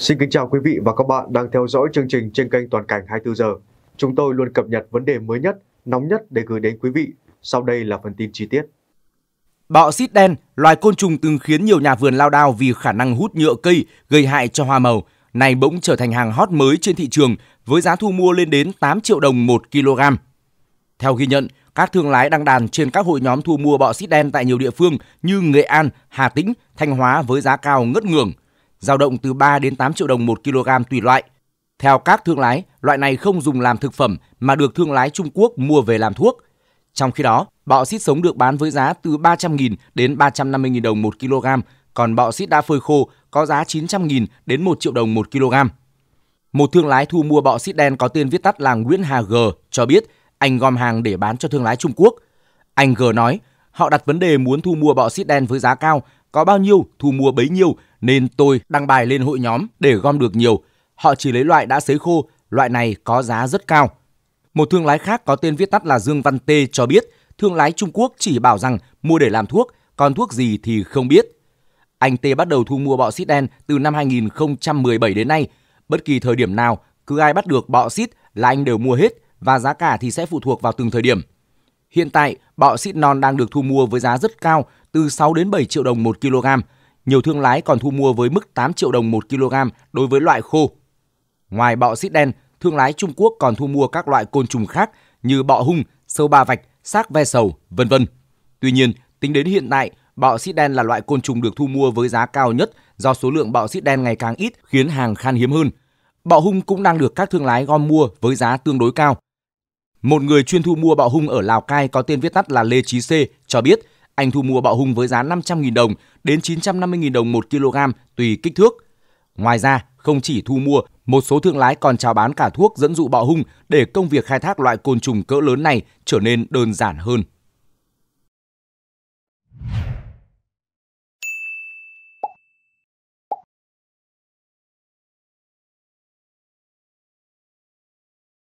Xin kính chào quý vị và các bạn đang theo dõi chương trình trên kênh Toàn cảnh 24 giờ. Chúng tôi luôn cập nhật vấn đề mới nhất, nóng nhất để gửi đến quý vị. Sau đây là phần tin chi tiết. Bọ xít đen, loài côn trùng từng khiến nhiều nhà vườn lao đao vì khả năng hút nhựa cây gây hại cho hoa màu, này bỗng trở thành hàng hot mới trên thị trường với giá thu mua lên đến 8 triệu đồng 1 kg. Theo ghi nhận, các thương lái đăng đàn trên các hội nhóm thu mua bọ xít đen tại nhiều địa phương như Nghệ An, Hà Tĩnh, Thanh Hóa với giá cao ngất ngường – dao động từ 3 đến 8 triệu đồng 1 kg tùy loại. Theo các thương lái, loại này không dùng làm thực phẩm mà được thương lái Trung Quốc mua về làm thuốc. Trong khi đó, bọ xít sống được bán với giá từ 300.000 đến 350.000 đồng 1 kg, còn bọ xít đã phơi khô có giá 900.000 đến 1 triệu đồng 1 kg. Một thương lái thu mua bọ xít đen có tên viết tắt là Nguyễn Hà G cho biết anh gom hàng để bán cho thương lái Trung Quốc. Anh G nói, họ đặt vấn đề muốn thu mua bọ xít đen với giá cao có bao nhiêu thu mua bấy nhiêu nên tôi đăng bài lên hội nhóm để gom được nhiều. Họ chỉ lấy loại đã sấy khô, loại này có giá rất cao. Một thương lái khác có tên viết tắt là Dương Văn Tê cho biết thương lái Trung Quốc chỉ bảo rằng mua để làm thuốc, còn thuốc gì thì không biết. Anh Tê bắt đầu thu mua bọ xít đen từ năm 2017 đến nay. Bất kỳ thời điểm nào, cứ ai bắt được bọ xít là anh đều mua hết và giá cả thì sẽ phụ thuộc vào từng thời điểm. Hiện tại, bọ xít non đang được thu mua với giá rất cao từ 6 đến 7 triệu đồng 1 kg. Nhiều thương lái còn thu mua với mức 8 triệu đồng 1 kg đối với loại khô. Ngoài bọ xít đen, thương lái Trung Quốc còn thu mua các loại côn trùng khác như bọ hung, sâu ba vạch, xác ve sầu, vân vân. Tuy nhiên, tính đến hiện tại, bọ xít đen là loại côn trùng được thu mua với giá cao nhất do số lượng bọ xít đen ngày càng ít khiến hàng khan hiếm hơn. Bọ hung cũng đang được các thương lái gom mua với giá tương đối cao. Một người chuyên thu mua bọ hung ở Lào Cai có tên viết tắt là Lê Chí C cho biết anh thu mua bọ hung với giá 500.000 đồng đến 950.000 đồng 1 kg tùy kích thước. Ngoài ra, không chỉ thu mua, một số thương lái còn chào bán cả thuốc dẫn dụ bọ hung để công việc khai thác loại côn trùng cỡ lớn này trở nên đơn giản hơn.